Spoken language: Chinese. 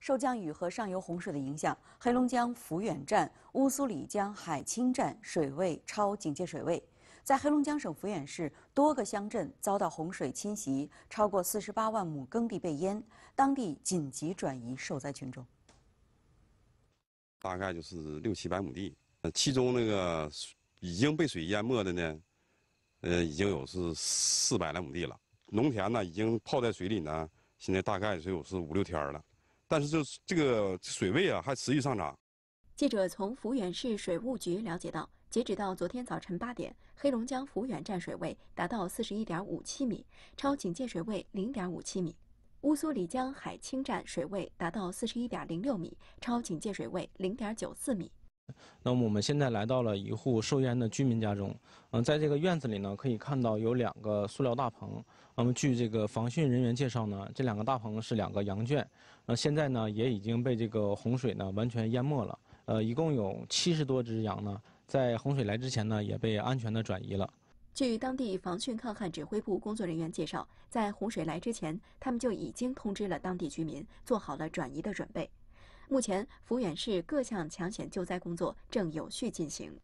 受降雨和上游洪水的影响，黑龙江抚远站、乌苏里江海清站水位超警戒水位，在黑龙江省抚远市多个乡镇遭到洪水侵袭，超过四十八万亩耕地被淹，当地紧急转移受灾群众。大概就是六七百亩地，其中那个已经被水淹没的呢，呃，已经有是四百来亩地了，农田呢已经泡在水里呢，现在大概只有是五六天了。但是这这个水位啊还持续上涨。记者从抚远市水务局了解到，截止到昨天早晨八点，黑龙江抚远站水位达到四十一点五七米，超警戒水位零点五七米；乌苏里江海清站水位达到四十一点零六米，超警戒水位零点九四米。那么我们现在来到了一户受淹的居民家中，嗯，在这个院子里呢，可以看到有两个塑料大棚。那么据这个防汛人员介绍呢，这两个大棚是两个羊圈，那现在呢也已经被这个洪水呢完全淹没了。呃，一共有七十多只羊呢，在洪水来之前呢也被安全的转移了。据当地防汛抗旱指挥部工作人员介绍，在洪水来之前，他们就已经通知了当地居民，做好了转移的准备。目前，抚远市各项抢险救灾工作正有序进行。